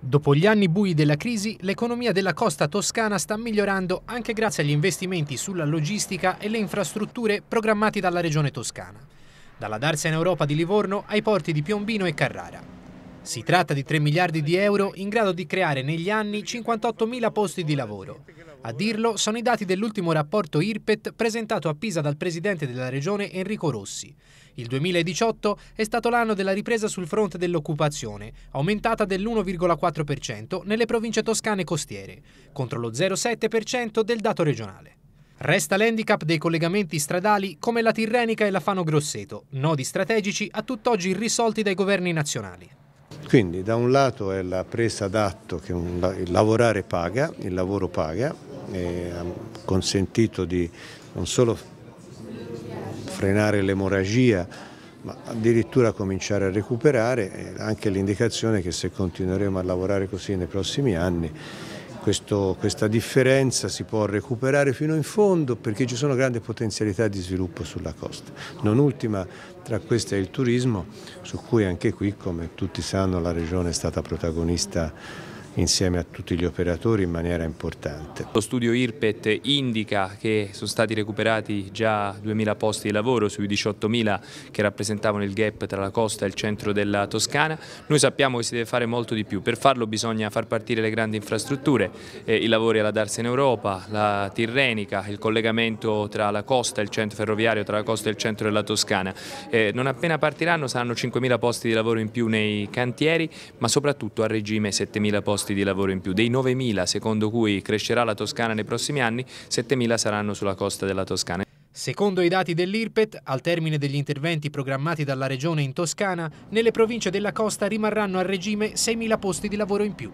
Dopo gli anni bui della crisi, l'economia della costa toscana sta migliorando anche grazie agli investimenti sulla logistica e le infrastrutture programmati dalla regione toscana, dalla Darsena Europa di Livorno ai porti di Piombino e Carrara. Si tratta di 3 miliardi di euro in grado di creare negli anni 58 mila posti di lavoro, a dirlo sono i dati dell'ultimo rapporto IRPET presentato a Pisa dal presidente della regione Enrico Rossi. Il 2018 è stato l'anno della ripresa sul fronte dell'occupazione, aumentata dell'1,4% nelle province toscane costiere, contro lo 0,7% del dato regionale. Resta l'handicap dei collegamenti stradali come la Tirrenica e la Fano Grosseto, nodi strategici a tutt'oggi irrisolti dai governi nazionali. Quindi da un lato è la presa d'atto che un, il lavorare paga, il lavoro paga, e ha consentito di non solo frenare l'emorragia, ma addirittura cominciare a recuperare, anche l'indicazione che se continueremo a lavorare così nei prossimi anni questo, questa differenza si può recuperare fino in fondo perché ci sono grandi potenzialità di sviluppo sulla costa. Non ultima tra queste è il turismo, su cui anche qui, come tutti sanno, la Regione è stata protagonista insieme a tutti gli operatori in maniera importante. Lo studio IRPET indica che sono stati recuperati già 2.000 posti di lavoro sui 18.000 che rappresentavano il gap tra la costa e il centro della Toscana. Noi sappiamo che si deve fare molto di più, per farlo bisogna far partire le grandi infrastrutture, eh, i lavori alla Darsa Europa, la Tirrenica, il collegamento tra la costa e il centro ferroviario, tra la costa e il centro della Toscana. Eh, non appena partiranno saranno 5.000 posti di lavoro in più nei cantieri, ma soprattutto a regime 7.000 posti posti di lavoro in più. Dei 9.000 secondo cui crescerà la Toscana nei prossimi anni, 7.000 saranno sulla costa della Toscana. Secondo i dati dell'IRPET, al termine degli interventi programmati dalla Regione in Toscana, nelle province della costa rimarranno a regime 6.000 posti di lavoro in più.